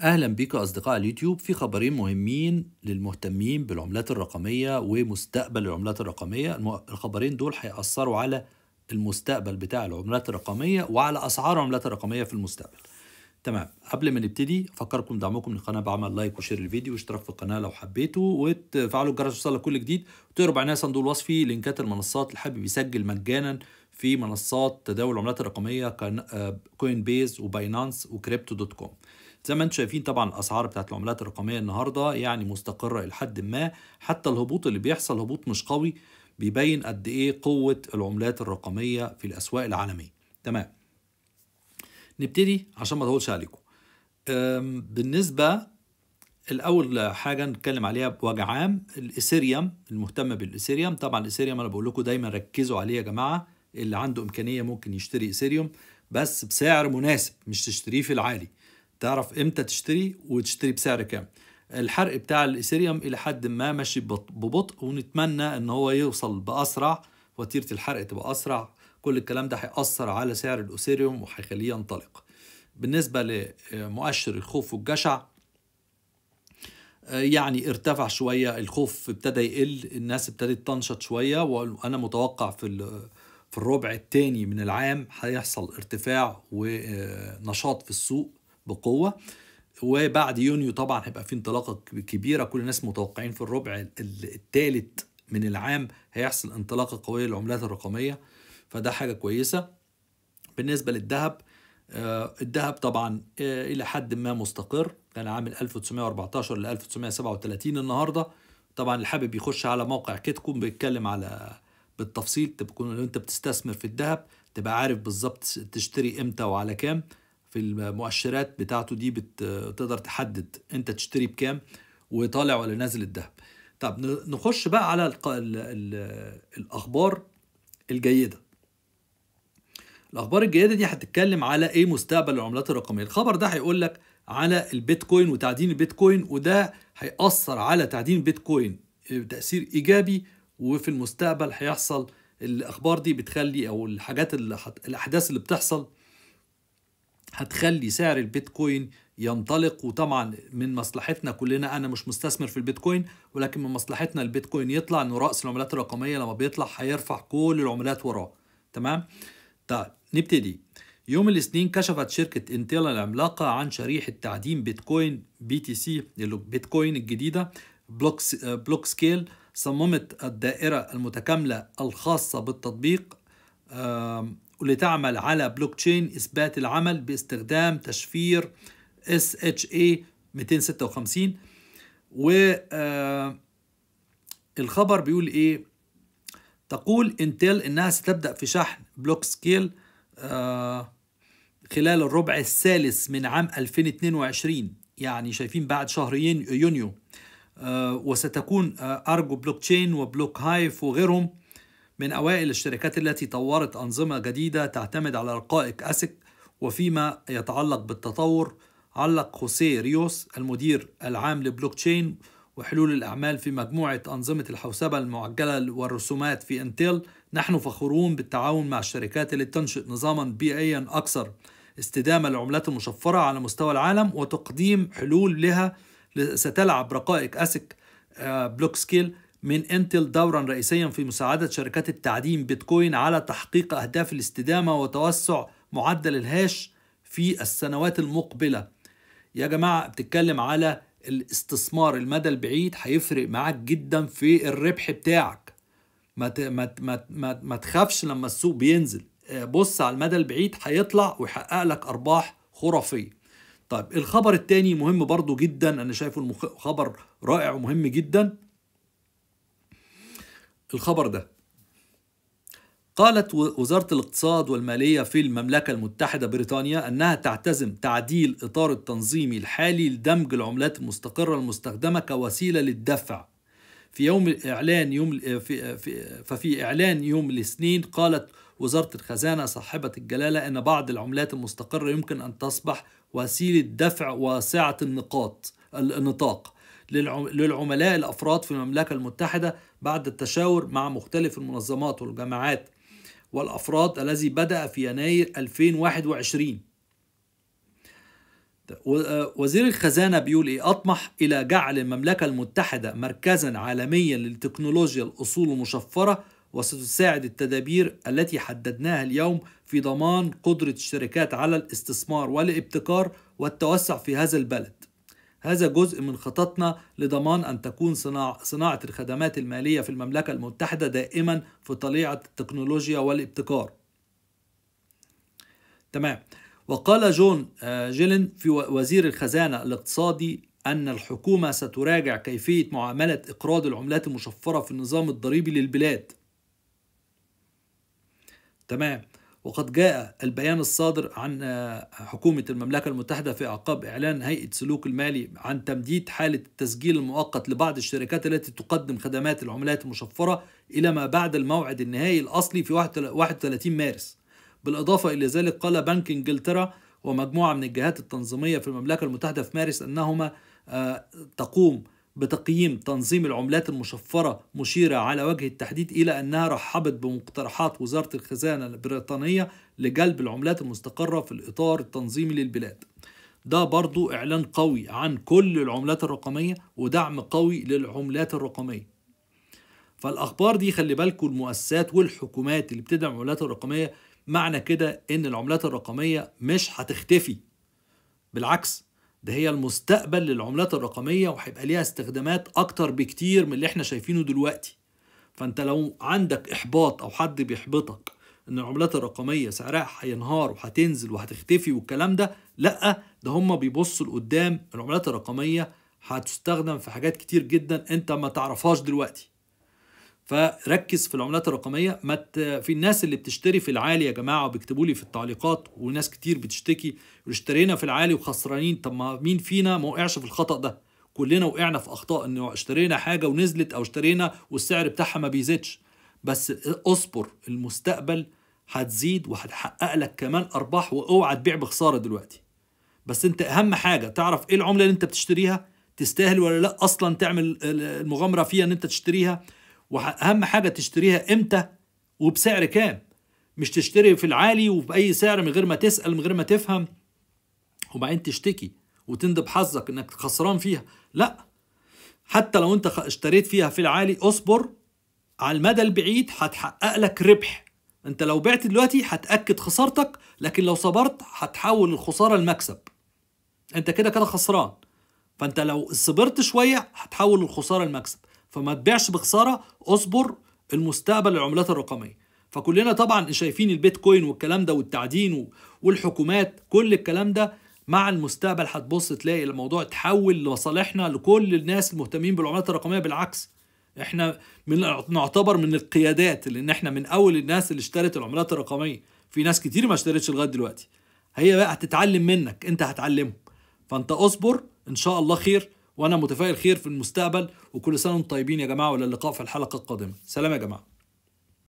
أهلا بك أصدقاء اليوتيوب في خبرين مهمين للمهتمين بالعملات الرقمية ومستقبل العملات الرقمية الخبرين دول هيأثروا على المستقبل بتاع العملات الرقمية وعلى أسعار العملات الرقمية في المستقبل تمام قبل ما نبتدي أفكركم بدعمكم للقناه بعمل لايك وشير الفيديو واشتراك في القناة لو حبيتوا وتفعلوا الجرس للوصول لكل جديد وتقروا بعينها صندوق الوصفي لينكات المنصات اللي حابب يسجل مجانا في منصات تداول العملات الرقمية كوين بيز وباينانس وكريبتو دوت كوم زي ما انتم شايفين طبعا الاسعار بتاعت العملات الرقميه النهارده يعني مستقره الى حد ما حتى الهبوط اللي بيحصل هبوط مش قوي بيبين قد ايه قوه العملات الرقميه في الاسواق العالميه تمام نبتدي عشان ما اطولش عليكم بالنسبه الاول حاجه نتكلم عليها بوجه عام الايثيريوم المهتم بالايثيريوم طبعا الايثيريوم انا بقول لكم دايما ركزوا عليه يا جماعه اللي عنده امكانيه ممكن يشتري ايثيريوم بس بسعر مناسب مش تشتريه في العالي تعرف امتى تشتري وتشتري بسعر كام الحرق بتاع الايثيريوم الى حد ما ماشي ببطء ونتمنى ان هو يوصل باسرع وتيره الحرق تبقى اسرع كل الكلام ده هيأثر على سعر الايثيريوم وهيخليه ينطلق بالنسبه لمؤشر الخوف والجشع آه، يعني ارتفع شويه الخوف ابتدى يقل الناس ابتدت تنشط شويه وانا متوقع في في الربع الثاني من العام هيحصل ارتفاع ونشاط في السوق بقوه وبعد يونيو طبعا هيبقى في انطلاقه كبيره كل الناس متوقعين في الربع الثالث من العام هيحصل انطلاقه قويه للعملات الرقميه فده حاجه كويسه بالنسبه للذهب آه، الذهب طبعا آه، الى حد ما مستقر كان عام 1914 ل 1937 النهارده طبعا اللي حابب يخش على موقع كيتكون بيتكلم على بالتفصيل تكون لو انت بتستثمر في الذهب تبقى عارف بالظبط تشتري امتى وعلى كام في المؤشرات بتاعته دي بتقدر تحدد انت تشتري بكام وطالع ولا نازل الذهب طب نخش بقى على الـ الـ الـ الاخبار الجيده الاخبار الجيده دي هتتكلم على ايه مستقبل العملات الرقميه الخبر ده هيقول لك على البيتكوين وتعدين البيتكوين وده هيأثر على تعدين البيتكوين آه، تأثير إيجابي وفي المستقبل هيحصل الأخبار دي بتخلي أو الحاجات اللي الأحداث اللي بتحصل هتخلي سعر البيتكوين ينطلق وطبعا من مصلحتنا كلنا انا مش مستثمر في البيتكوين ولكن من مصلحتنا البيتكوين يطلع انه راس العملات الرقميه لما بيطلع هيرفع كل العملات وراه تمام طيب نبتدي يوم الاثنين كشفت شركة انتيلا العملاقة عن شريحة تعدين بيتكوين بي تي سي اللي بيتكوين الجديدة بلوك, بلوك سكيل صممت الدائرة المتكاملة الخاصة بالتطبيق واللي تعمل على بلوك تشين إثبات العمل باستخدام تشفير اس اتش اي 256 و آه، الخبر بيقول إيه تقول انتل إنها ستبدأ في شحن بلوك سكيل آه، خلال الربع الثالث من عام 2022 يعني شايفين بعد شهرين يونيو آه، وستكون أرجو بلوك تشين وبلوك هايف وغيرهم من أوائل الشركات التي طورت أنظمة جديدة تعتمد على رقائق أسك وفيما يتعلق بالتطور علق خوسيه ريوس المدير العام لبلوك تشين وحلول الأعمال في مجموعة أنظمة الحوسبة المعجلة والرسومات في انتل نحن فخورون بالتعاون مع الشركات التي تنشئ نظاما بيئيا أكثر استدامة للعملات المشفرة على مستوى العالم وتقديم حلول لها ستلعب رقائق أسك آه، بلوك سكيل من انتل دورا رئيسيا في مساعدة شركات التعدين بيتكوين على تحقيق أهداف الاستدامة وتوسع معدل الهاش في السنوات المقبلة يا جماعة بتتكلم على الاستثمار المدى البعيد هيفرق معاك جدا في الربح بتاعك ما ما ما ما تخافش لما السوق بينزل آه، بص على المدى البعيد هيطلع ويحقق لك ارباح خرافيه طيب الخبر التاني مهم برضو جدا انا شايفه خبر رائع ومهم جدا الخبر ده قالت وزارة الاقتصاد والمالية في المملكة المتحدة بريطانيا أنها تعتزم تعديل إطار التنظيمي الحالي لدمج العملات المستقرة المستخدمة كوسيلة للدفع في يوم إعلان يوم في في ففي إعلان يوم الاثنين قالت وزارة الخزانة صاحبة الجلالة أن بعض العملات المستقرة يمكن أن تصبح وسيلة دفع واسعة النقاط النطاق للعملاء الأفراد في المملكة المتحدة بعد التشاور مع مختلف المنظمات والجماعات والأفراد الذي بدأ في يناير 2021 وزير الخزانة بيقول إيه أطمح إلى جعل المملكة المتحدة مركزا عالميا للتكنولوجيا الأصول المشفرة وستساعد التدابير التي حددناها اليوم في ضمان قدرة الشركات على الاستثمار والابتكار والتوسع في هذا البلد هذا جزء من خططنا لضمان أن تكون صناعة الخدمات المالية في المملكة المتحدة دائما في طليعة التكنولوجيا والابتكار تمام وقال جون آه، جيلين في وزير الخزانة الاقتصادي أن الحكومة ستراجع كيفية معاملة إقراض العملات المشفرة في النظام الضريبي للبلاد تمام وقد جاء البيان الصادر عن آه، حكومة المملكة المتحدة في أعقاب إعلان هيئة سلوك المالي عن تمديد حالة التسجيل المؤقت لبعض الشركات التي تقدم خدمات العملات المشفرة إلى ما بعد الموعد النهائي الأصلي في 31 مارس بالإضافة إلى ذلك قال بنك إنجلترا ومجموعة من الجهات التنظيمية في المملكة المتحدة في مارس أنهما آه، تقوم بتقييم تنظيم العملات المشفرة مشيرة على وجه التحديد إلى أنها رحبت بمقترحات وزارة الخزانة البريطانية لجلب العملات المستقرة في الإطار التنظيمي للبلاد ده برضو إعلان قوي عن كل العملات الرقمية ودعم قوي للعملات الرقمية فالأخبار دي خلي بالكم المؤسسات والحكومات اللي بتدعم العملات الرقمية معنى كده إن العملات الرقمية مش هتختفي بالعكس ده هي المستقبل للعملات الرقمية وهيبقى ليها استخدامات أكتر بكتير من اللي احنا شايفينه دلوقتي فأنت لو عندك إحباط أو حد بيحبطك إن العملات الرقمية سعرها هينهار وهتنزل وهتختفي والكلام ده لأ ده هما بيبصوا لقدام العملات الرقمية هتستخدم في حاجات كتير جدا أنت ما تعرفهاش دلوقتي فركز في العملات الرقميه ما في الناس اللي بتشتري في العالي يا جماعه وبيكتبوا لي في التعليقات وناس كتير بتشتكي اشترينا في العالي وخسرانين طب ما مين فينا ما وقعش في الخطا ده كلنا وقعنا في اخطاء ان اشترينا حاجه ونزلت او اشترينا والسعر بتاعها ما بيزيدش بس اصبر المستقبل هتزيد وهتحقق لك كمان ارباح واوعى تبيع بخساره دلوقتي بس انت اهم حاجه تعرف ايه العمله اللي انت بتشتريها تستاهل ولا لا اصلا تعمل المغامره فيها ان انت تشتريها واهم حاجه تشتريها امتى وبسعر كام مش تشتري في العالي وباي سعر من غير ما تسال من غير ما تفهم وبعدين تشتكي وتندب حظك انك خسران فيها لا حتى لو انت اشتريت فيها في العالي اصبر على المدى البعيد هتحقق لك ربح انت لو بعت دلوقتي هتاكد خسارتك لكن لو صبرت هتحول الخساره لمكسب انت كده كده خسران فانت لو صبرت شويه هتحول الخساره لمكسب فما تبيعش بخساره اصبر المستقبل العملات الرقميه فكلنا طبعا شايفين البيتكوين والكلام ده والتعدين والحكومات كل الكلام ده مع المستقبل هتبص تلاقي الموضوع اتحول لمصالحنا لكل الناس المهتمين بالعملات الرقميه بالعكس احنا من نعتبر من القيادات لان احنا من اول الناس اللي اشترت العملات الرقميه في ناس كتير ما اشترتش لغايه دلوقتي هي بقى هتتعلم منك انت هتعلمهم فانت اصبر ان شاء الله خير وانا متفائل خير في المستقبل وكل سنه وانتم طيبين يا جماعه والى اللقاء في الحلقه القادمه سلام يا جماعه